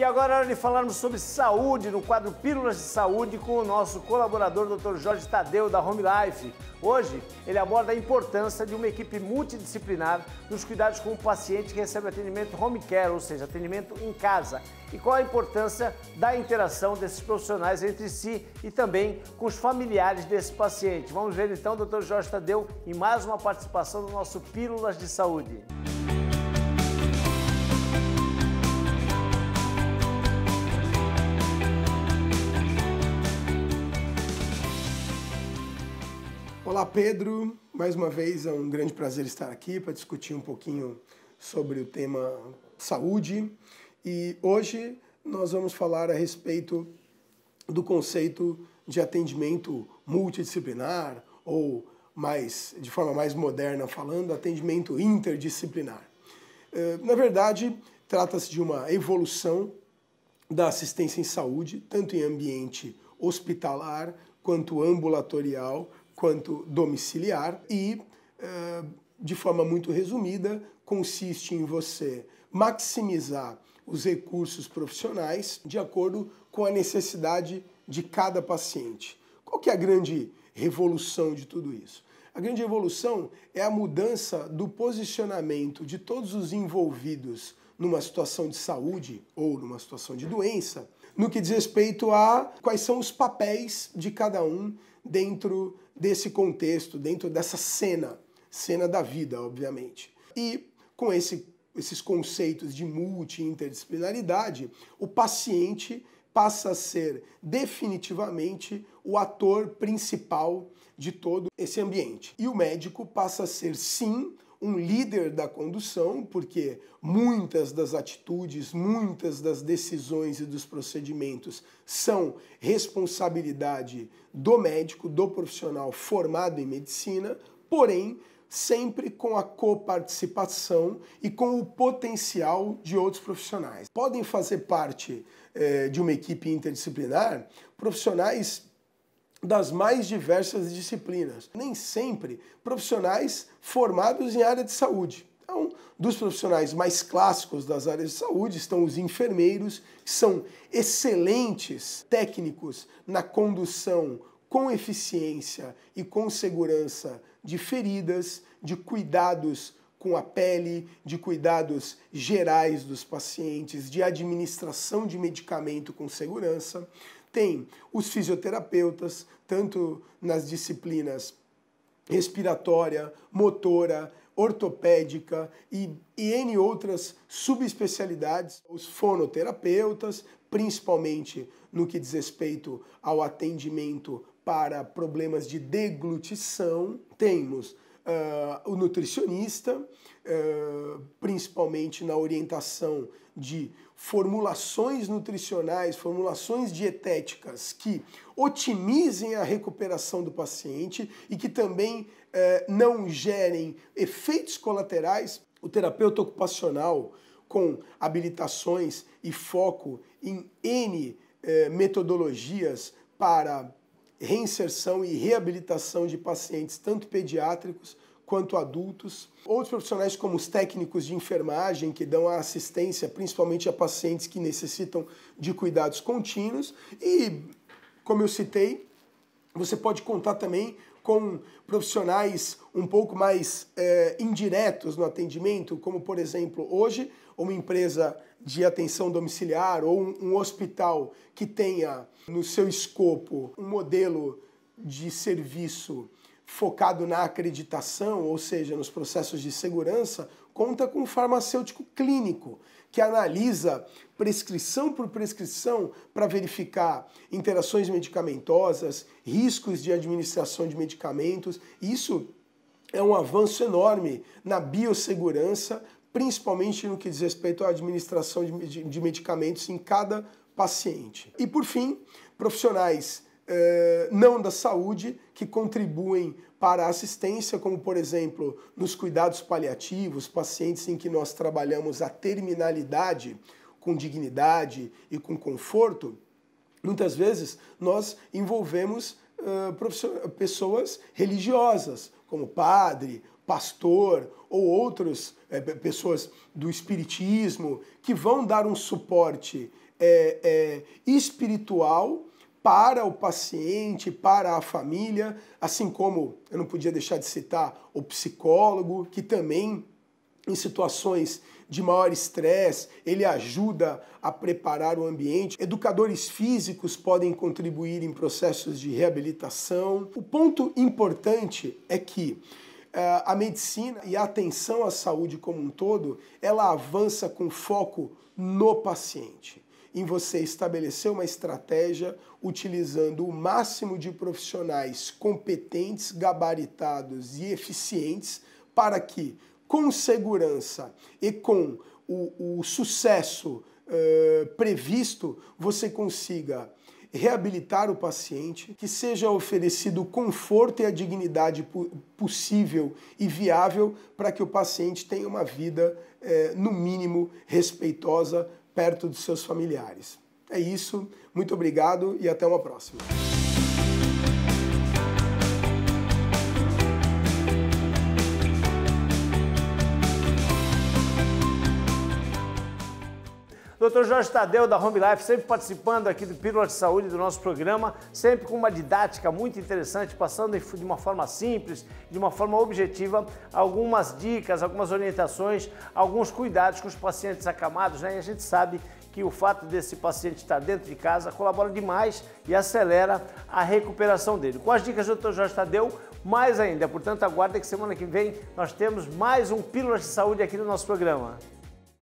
E agora é hora de falarmos sobre saúde no quadro Pílulas de Saúde com o nosso colaborador Dr. Jorge Tadeu da Home Life. Hoje ele aborda a importância de uma equipe multidisciplinar nos cuidados com o paciente que recebe atendimento home care, ou seja, atendimento em casa, e qual a importância da interação desses profissionais entre si e também com os familiares desse paciente. Vamos ver então, Dr. Jorge Tadeu, em mais uma participação do nosso Pílulas de Saúde. Olá, Pedro. Mais uma vez é um grande prazer estar aqui para discutir um pouquinho sobre o tema saúde. E hoje nós vamos falar a respeito do conceito de atendimento multidisciplinar ou mais de forma mais moderna falando, atendimento interdisciplinar. Eh, na verdade, trata-se de uma evolução da assistência em saúde, tanto em ambiente hospitalar quanto ambulatorial, quanto domiciliar e, eh, de forma muito resumida, consiste em você maximizar os recursos profissionais de acordo com a necessidade de cada paciente. Qual que é a grande revolução de tudo isso? A grande revolução é a mudança do posicionamento de todos os envolvidos numa situação de saúde ou numa situação de doença, no que diz respeito a quais são os papéis de cada um dentro desse contexto, dentro dessa cena, cena da vida, obviamente. E com esse, esses conceitos de multi-interdisciplinaridade, o paciente passa a ser definitivamente o ator principal de todo esse ambiente. E o médico passa a ser, sim, um líder da condução, porque muitas das atitudes, muitas das decisões e dos procedimentos são responsabilidade do médico, do profissional formado em medicina, porém sempre com a coparticipação e com o potencial de outros profissionais. Podem fazer parte eh, de uma equipe interdisciplinar profissionais das mais diversas disciplinas, nem sempre profissionais formados em área de saúde. Então, dos profissionais mais clássicos das áreas de saúde estão os enfermeiros, que são excelentes técnicos na condução com eficiência e com segurança de feridas, de cuidados com a pele, de cuidados gerais dos pacientes, de administração de medicamento com segurança tem os fisioterapeutas, tanto nas disciplinas respiratória, motora, ortopédica e, e N outras subespecialidades, os fonoterapeutas, principalmente no que diz respeito ao atendimento para problemas de deglutição, temos uh, o nutricionista, uh, principalmente na orientação de formulações nutricionais, formulações dietéticas que otimizem a recuperação do paciente e que também uh, não gerem efeitos colaterais. O terapeuta ocupacional, com habilitações e foco em N eh, metodologias para reinserção e reabilitação de pacientes, tanto pediátricos quanto adultos. Outros profissionais, como os técnicos de enfermagem, que dão a assistência principalmente a pacientes que necessitam de cuidados contínuos. E, como eu citei, você pode contar também com profissionais um pouco mais é, indiretos no atendimento, como, por exemplo, hoje, uma empresa de atenção domiciliar ou um, um hospital que tenha no seu escopo um modelo de serviço focado na acreditação, ou seja, nos processos de segurança, conta com um farmacêutico clínico que analisa prescrição por prescrição para verificar interações medicamentosas, riscos de administração de medicamentos. Isso é um avanço enorme na biossegurança principalmente no que diz respeito à administração de, de, de medicamentos em cada paciente. E por fim, profissionais eh, não da saúde que contribuem para a assistência, como por exemplo nos cuidados paliativos, pacientes em que nós trabalhamos a terminalidade com dignidade e com conforto, muitas vezes nós envolvemos eh, pessoas religiosas, como padre, pastor ou outras é, pessoas do espiritismo que vão dar um suporte é, espiritual para o paciente, para a família, assim como eu não podia deixar de citar o psicólogo, que também em situações de maior estresse, ele ajuda a preparar o ambiente. Educadores físicos podem contribuir em processos de reabilitação. O ponto importante é que é, a medicina e a atenção à saúde como um todo, ela avança com foco no paciente, em você estabelecer uma estratégia utilizando o máximo de profissionais competentes, gabaritados e eficientes para que, com segurança e com o, o sucesso uh, previsto, você consiga reabilitar o paciente, que seja oferecido o conforto e a dignidade possível e viável para que o paciente tenha uma vida, é, no mínimo, respeitosa perto dos seus familiares. É isso, muito obrigado e até uma próxima. Dr. Jorge Tadeu, da Home Life, sempre participando aqui do Pílula de Saúde do nosso programa, sempre com uma didática muito interessante, passando de uma forma simples, de uma forma objetiva, algumas dicas, algumas orientações, alguns cuidados com os pacientes acamados, né? E a gente sabe que o fato desse paciente estar dentro de casa colabora demais e acelera a recuperação dele. Com as dicas do Dr. Jorge Tadeu, mais ainda. Portanto, aguarda que semana que vem nós temos mais um Pílulas de Saúde aqui no nosso programa.